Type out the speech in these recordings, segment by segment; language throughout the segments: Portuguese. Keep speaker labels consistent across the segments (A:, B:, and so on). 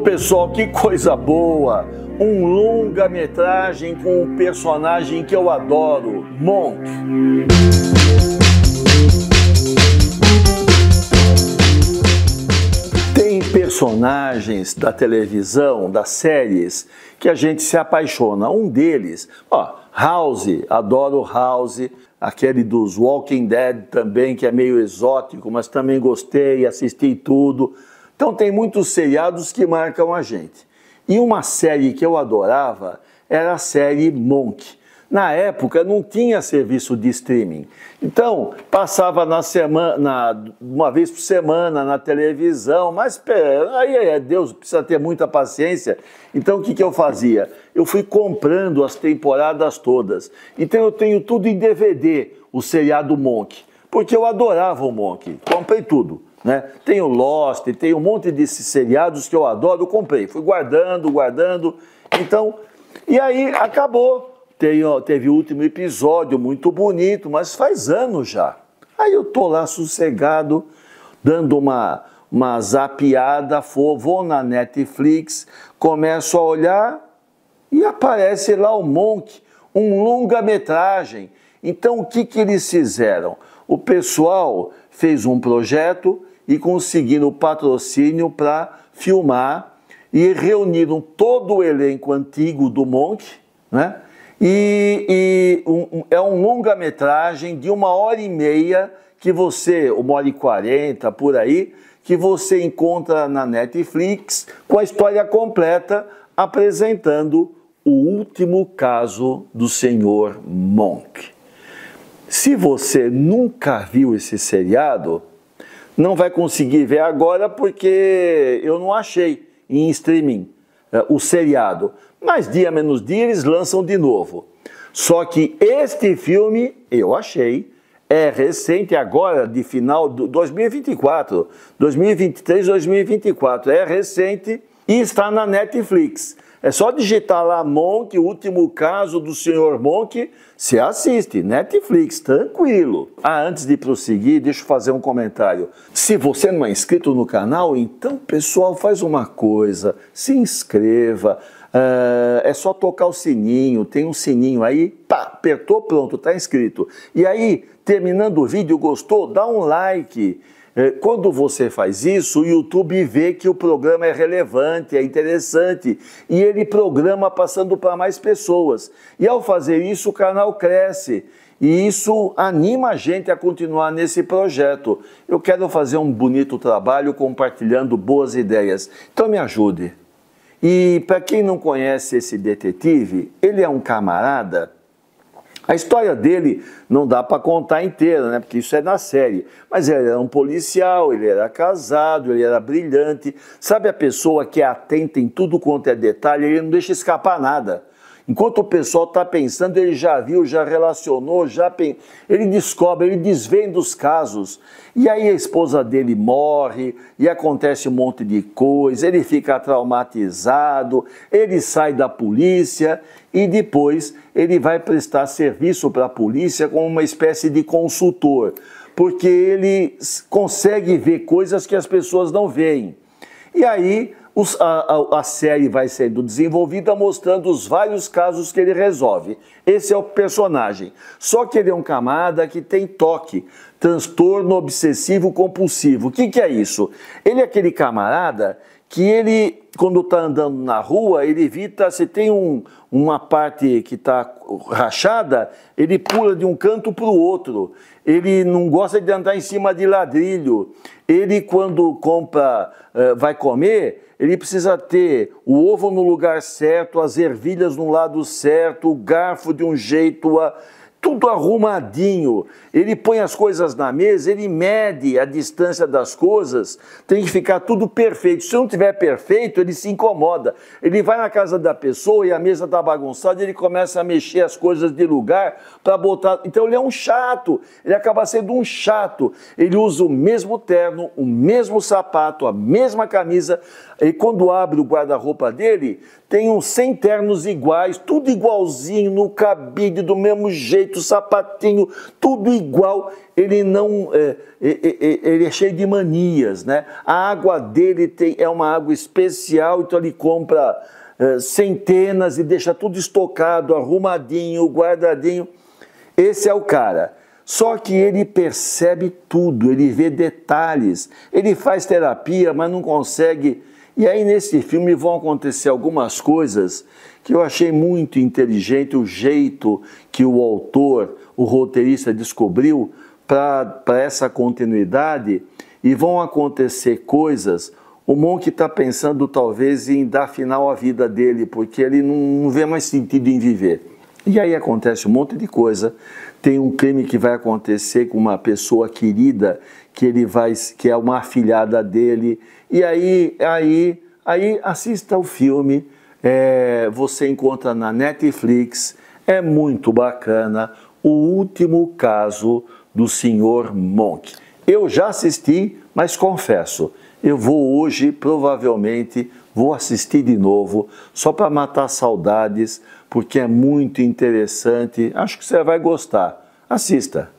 A: pessoal, que coisa boa! Um longa-metragem com um personagem que eu adoro, Monk. Tem personagens da televisão, das séries, que a gente se apaixona. Um deles, ó, House, adoro House, aquele dos Walking Dead também, que é meio exótico, mas também gostei, assisti tudo. Então tem muitos seriados que marcam a gente. E uma série que eu adorava era a série Monk. Na época não tinha serviço de streaming. Então, passava na semana, uma vez por semana na televisão, mas pera, aí é Deus, precisa ter muita paciência. Então, o que, que eu fazia? Eu fui comprando as temporadas todas. Então, eu tenho tudo em DVD, o seriado Monk, porque eu adorava o Monk. Comprei tudo. Né? Tem o Lost, tem um monte desses seriados que eu adoro, eu comprei, fui guardando, guardando. Então, e aí acabou. Tem, ó, teve o último episódio, muito bonito, mas faz anos já. Aí eu tô lá sossegado, dando uma, uma zapiada, vou na Netflix, começo a olhar e aparece lá o Monk, um longa-metragem. Então o que, que eles fizeram? O pessoal fez um projeto e conseguindo o patrocínio para filmar e reuniram todo o elenco antigo do Monk, né? E, e um, é um longa-metragem de uma hora e meia que você, uma hora e quarenta, por aí, que você encontra na Netflix com a história completa apresentando o último caso do senhor Monk. Se você nunca viu esse seriado, não vai conseguir ver agora porque eu não achei em streaming é, o seriado. Mas dia menos dia eles lançam de novo. Só que este filme, eu achei, é recente agora, de final de 2024. 2023, 2024. É recente e está na Netflix. É só digitar lá Monk, o último caso do senhor Monk, se assiste, Netflix, tranquilo. Ah, antes de prosseguir, deixa eu fazer um comentário. Se você não é inscrito no canal, então, pessoal, faz uma coisa, se inscreva. Uh, é só tocar o sininho, tem um sininho aí, pá, apertou, pronto, tá inscrito. E aí, terminando o vídeo, gostou? Dá um like. Eh, quando você faz isso, o YouTube vê que o programa é relevante, é interessante e ele programa passando para mais pessoas. E ao fazer isso, o canal cresce. E isso anima a gente a continuar nesse projeto. Eu quero fazer um bonito trabalho compartilhando boas ideias. Então me ajude. E para quem não conhece esse detetive, ele é um camarada a história dele não dá para contar inteira, né? Porque isso é na série. Mas ele era um policial, ele era casado, ele era brilhante. Sabe a pessoa que é atenta em tudo quanto é detalhe, ele não deixa escapar nada. Enquanto o pessoal está pensando, ele já viu, já relacionou, já pen... ele descobre, ele desvenda os casos. E aí a esposa dele morre, e acontece um monte de coisa, ele fica traumatizado, ele sai da polícia e depois ele vai prestar serviço para a polícia como uma espécie de consultor, porque ele consegue ver coisas que as pessoas não veem. E aí os, a, a, série vai sendo desenvolvida mostrando os vários casos que ele resolve. Esse é o personagem. Só que ele é um camada que tem toque, transtorno obsessivo compulsivo. O que, que é isso? Ele é aquele camarada que ele, quando está andando na rua, ele evita, se tem um, uma parte que está rachada, ele pula de um canto para o outro. Ele não gosta de andar em cima de ladrilho. Ele, quando compra, eh, vai comer, ele precisa ter o ovo no lugar certo, as ervilhas no lado certo, o garfo de um jeito. A tudo arrumadinho. Ele põe as coisas na mesa, ele mede a distância das coisas, tem que ficar tudo perfeito. Se não tiver perfeito, ele se incomoda. Ele vai na casa da pessoa e a mesa está bagunçada, ele começa a mexer as coisas de lugar para botar. Então ele é um chato, ele acaba sendo um chato. Ele usa o mesmo terno, o mesmo sapato, a mesma camisa, e quando abre o guarda-roupa dele, tem uns 100 ternos iguais, tudo igualzinho, no cabide, do mesmo jeito preto, sapatinho, tudo igual. Ele não, é, é, é, é, ele é cheio de manias, né? A água dele tem, é uma água especial, então ele compra é, centenas e deixa tudo estocado, arrumadinho, guardadinho. Esse é o cara. Só que ele percebe tudo, ele vê detalhes. Ele faz terapia, mas não consegue e aí, nesse filme, vão acontecer algumas coisas que eu achei muito inteligente o jeito que o autor, o roteirista, descobriu para essa continuidade. E vão acontecer coisas. O Monk está pensando, talvez, em dar final à vida dele, porque ele não vê mais sentido em viver. E aí acontece um monte de coisa. Tem um crime que vai acontecer com uma pessoa querida que ele vai que é uma afilhada dele. E aí, aí, aí assista o filme. É, você encontra na Netflix. É muito bacana. O último caso do Sr. Monk. Eu já assisti, mas confesso, eu vou hoje, provavelmente, vou assistir de novo, só para matar saudades, porque é muito interessante. Acho que você vai gostar. Assista.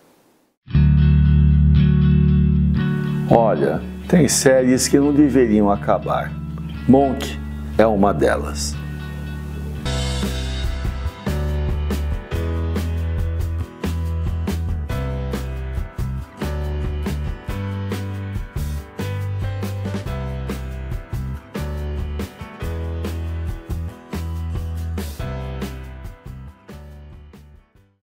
A: Olha, tem séries que não deveriam acabar. Monk é uma delas.